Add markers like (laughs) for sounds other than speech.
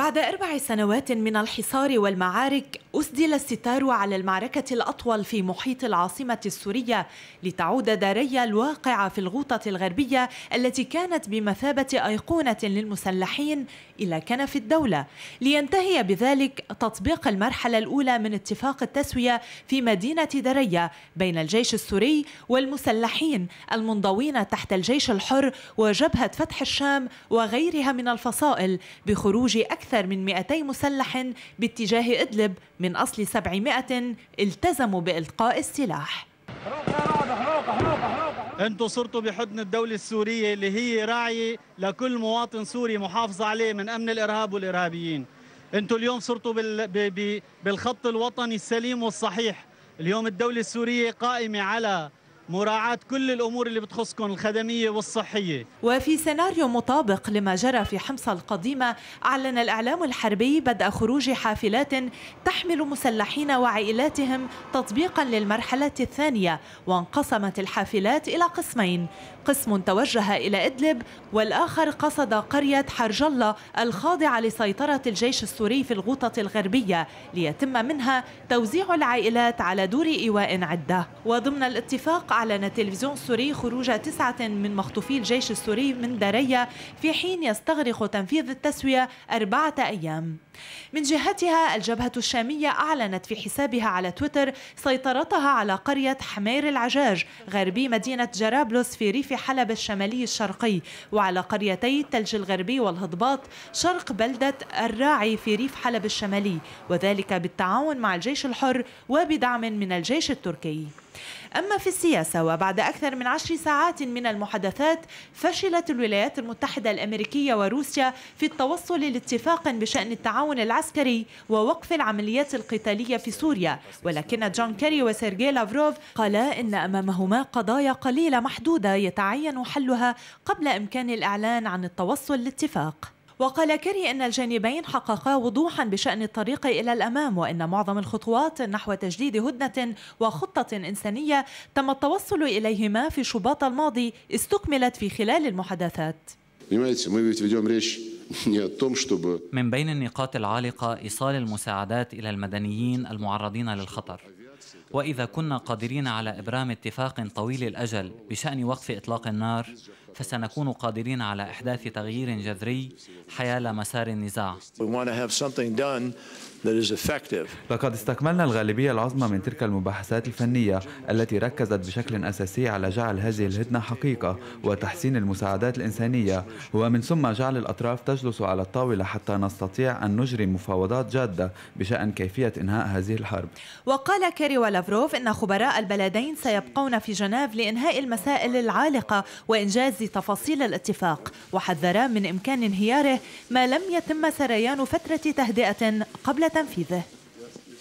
بعد أربع سنوات من الحصار والمعارك أسدل الستار على المعركة الأطول في محيط العاصمة السورية لتعود داريا الواقعة في الغوطة الغربية التي كانت بمثابة أيقونة للمسلحين إلى كنف الدولة لينتهي بذلك تطبيق المرحلة الأولى من اتفاق التسوية في مدينة داريا بين الجيش السوري والمسلحين المنضوين تحت الجيش الحر وجبهة فتح الشام وغيرها من الفصائل بخروج أكثر أكثر من 200 مسلح باتجاه إدلب من أصل 700 التزموا بإلقاء السلاح انتم صرتوا بحضن الدولة السورية اللي هي راعية لكل مواطن سوري محافظة عليه من أمن الإرهاب والإرهابيين انتم اليوم صرتوا بال... ب... ب... بالخط الوطني السليم والصحيح اليوم الدولة السورية قائمة على مراعاة كل الأمور اللي بتخصكم الخدمية والصحية وفي سيناريو مطابق لما جرى في حمص القديمة أعلن الإعلام الحربي بدء خروج حافلات تحمل مسلحين وعائلاتهم تطبيقا للمرحلة الثانية وانقسمت الحافلات إلى قسمين قسم توجه إلى إدلب والآخر قصد قرية حرج الله الخاضعة لسيطرة الجيش السوري في الغوطة الغربية ليتم منها توزيع العائلات على دور إيواء عدة وضمن الاتفاق أعلن التلفزيون السوري خروج تسعة من مخطوفي الجيش السوري من داريا في حين يستغرق تنفيذ التسوية أربعة أيام من جهتها الجبهة الشامية أعلنت في حسابها على تويتر سيطرتها على قرية حمير العجاج غربي مدينة جرابلس في ريف حلب الشمالي الشرقي وعلى قريتي التلج الغربي والهضباط شرق بلدة الراعي في ريف حلب الشمالي وذلك بالتعاون مع الجيش الحر وبدعم من الجيش التركي أما في السياسة وبعد أكثر من عشر ساعات من المحادثات فشلت الولايات المتحدة الأمريكية وروسيا في التوصل لاتفاق بشأن التعاون العسكري ووقف العمليات القتالية في سوريا ولكن جون كيري وسيرجي لافروف قالا إن أمامهما قضايا قليلة محدودة يتعين حلها قبل إمكان الإعلان عن التوصل لاتفاق وقال كيري أن الجانبين حققا وضوحا بشأن الطريق إلى الأمام وأن معظم الخطوات نحو تجديد هدنة وخطة إنسانية تم التوصل إليهما في شباط الماضي استكملت في خلال المحادثات (laughs) من بين النقاط العالقة إيصال المساعدات إلى المدنيين المعرضين للخطر وإذا كنا قادرين على إبرام اتفاق طويل الأجل بشأن وقف إطلاق النار فسنكون قادرين على إحداث تغيير جذري حيال مسار النزاع لقد استكملنا الغالبية العظمى من تلك المباحثات الفنية التي ركزت بشكل أساسي على جعل هذه الهدنة حقيقة وتحسين المساعدات الإنسانية ومن ثم جعل الأطراف تجلس على الطاولة حتى نستطيع أن نجري مفاوضات جادة بشأن كيفية إنهاء هذه الحرب وقال كيري ولافروف إن خبراء البلدين سيبقون في جنيف لإنهاء المسائل العالقة وإنجاز بنفذ تفاصيل الاتفاق وحذرا من إمكان انهياره ما لم يتم سريان فترة تهدئة قبل تنفيذه